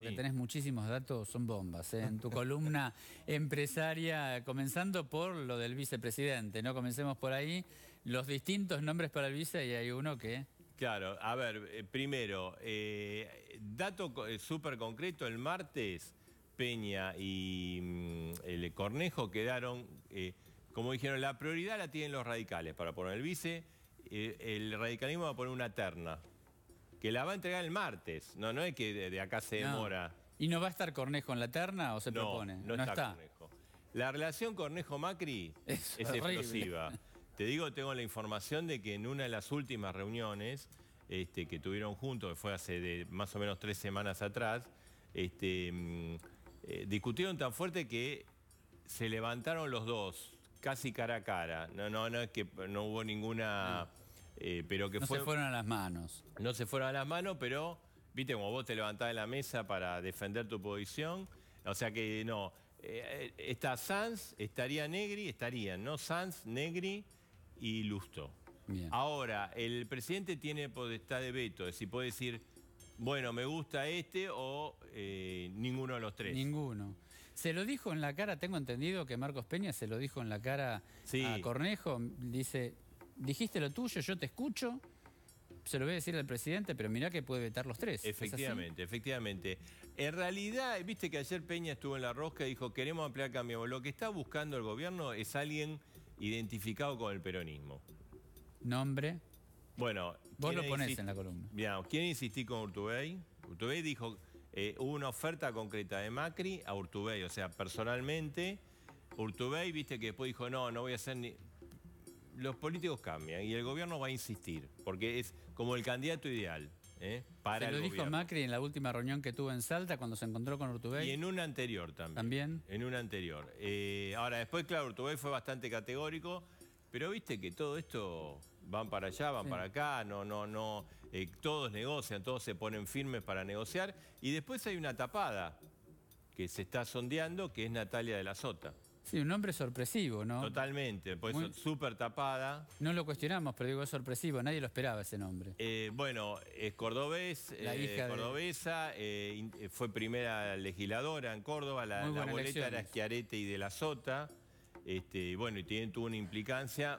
Tenés muchísimos datos, son bombas. ¿eh? En tu columna empresaria, comenzando por lo del vicepresidente, ¿no? Comencemos por ahí. Los distintos nombres para el vice y hay uno que... Claro, a ver, eh, primero, eh, dato súper concreto, el martes Peña y mm, el Cornejo quedaron, como dijeron, la prioridad la tienen los radicales para poner el vice, el radicalismo va a poner una terna que la va a entregar el martes. No, no es que de, acá se demora. ¿Y no va a estar Cornejo en la terna o se propone? No, está, Cornejo. La relación Cornejo-Macri es, explosiva. Te digo, tengo la información de que en una de las últimas reuniones este, que tuvieron juntos, que fue hace de, más o menos tres semanas atrás, este, mm, eh, discutieron tan fuerte que se levantaron los dos, casi cara a cara. No, no, no es que no hubo ninguna... Eh, pero que no se fueron a las manos. No se fueron a las manos, pero, viste, como vos te levantás de la mesa para defender tu posición. O sea que no. Eh, está Sanz, estaría Negri, estarían, ¿no? Sanz, Negri y Lusto. Bien. Ahora, el presidente tiene potestad de veto, es decir, puede decir, bueno, me gusta este o eh, ninguno de los tres. Ninguno. Se lo dijo en la cara, tengo entendido que Marcos Peña se lo dijo en la cara a Cornejo, dice, dijiste lo tuyo, yo te escucho. Se lo voy a decir al presidente, pero mirá que puede vetar los tres. Efectivamente, efectivamente. En realidad, viste que ayer Peña estuvo en la rosca y dijo, queremos ampliar cambio. Lo que está buscando el gobierno es alguien identificado con el peronismo. Nombre. Bueno. Vos lo ponés en la columna. Mirá, ¿quién insistí con Urtubey? Urtubey dijo, eh, hubo una oferta concreta de Macri a Urtubey, o sea, personalmente... Urtubey, viste que después dijo, no, no voy a hacer ni los políticos cambian y el gobierno va a insistir, porque es como el candidato ideal. ¿eh? Para se lo dijo Macri en la última reunión que tuvo en Salta cuando se encontró con Urtubey. Y en una anterior también. También. En una anterior. Eh, ahora, después, claro, Urtubey fue bastante categórico, pero viste que todo esto van para allá, van para acá, no, no, no, eh, todos negocian, todos se ponen firmes para negociar. Y después hay una tapada que se está sondeando, que es Natalia de la Sota. Sí, un nombre sorpresivo, ¿no? Totalmente, pues súper tapada. No lo cuestionamos, pero digo, sorpresivo, nadie lo esperaba ese nombre. Eh, bueno, es cordobés, la eh, hija cordobesa, eh, fue primera legisladora en Córdoba, la, la boleta era y de la Sota, este, bueno, y tiene, tuvo una implicancia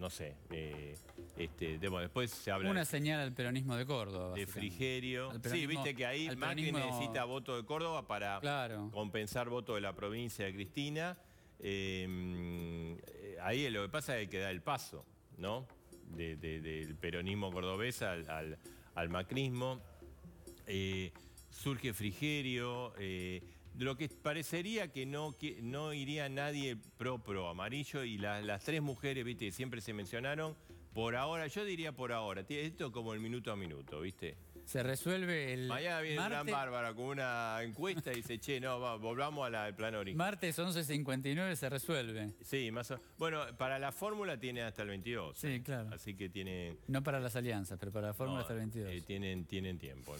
no sé. Eh, este, después se habla. Una señal al peronismo de Córdoba. De Frigerio. Sí, viste que ahí Macri necesita voto de Córdoba para compensar voto de la provincia de Cristina. Eh, ahí lo que pasa es que da el paso, ¿no? del peronismo cordobés al, al, macrismo. Eh, surge Frigerio lo que parecería que no, que no iría nadie pro amarillo y las tres mujeres, viste, siempre se mencionaron, por ahora, yo diría por ahora, esto como el minuto a minuto, viste. Se resuelve el. Mañana viene martes... Gran Bárbara con una encuesta y dice, che, no, volvamos al plan original. Martes 11.59 se resuelve. Sí, más o... Bueno, para la fórmula tiene hasta el 22. Sí, claro. Así que tiene. No para las alianzas, pero para la fórmula hasta el 22. Eh, tienen, tienen tiempo, ¿no?